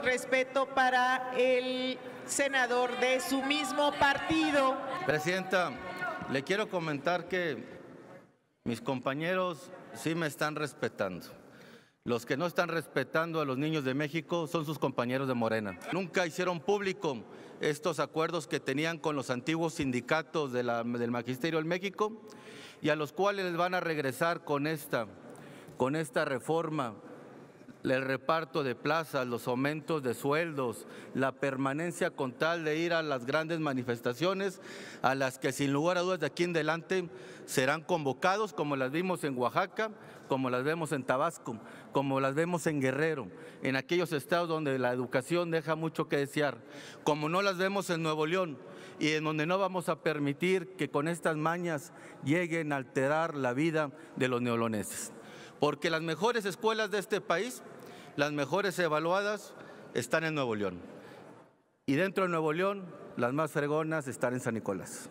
Respeto para el senador de su mismo partido. Presidenta, le quiero comentar que mis compañeros sí me están respetando. Los que no están respetando a los niños de México son sus compañeros de Morena. Nunca hicieron público estos acuerdos que tenían con los antiguos sindicatos del Magisterio del México y a los cuales van a regresar con esta, con esta reforma el reparto de plazas, los aumentos de sueldos, la permanencia con tal de ir a las grandes manifestaciones a las que sin lugar a dudas de aquí en adelante serán convocados, como las vimos en Oaxaca, como las vemos en Tabasco, como las vemos en Guerrero, en aquellos estados donde la educación deja mucho que desear, como no las vemos en Nuevo León y en donde no vamos a permitir que con estas mañas lleguen a alterar la vida de los neoloneses porque las mejores escuelas de este país, las mejores evaluadas, están en Nuevo León. Y dentro de Nuevo León, las más fregonas están en San Nicolás.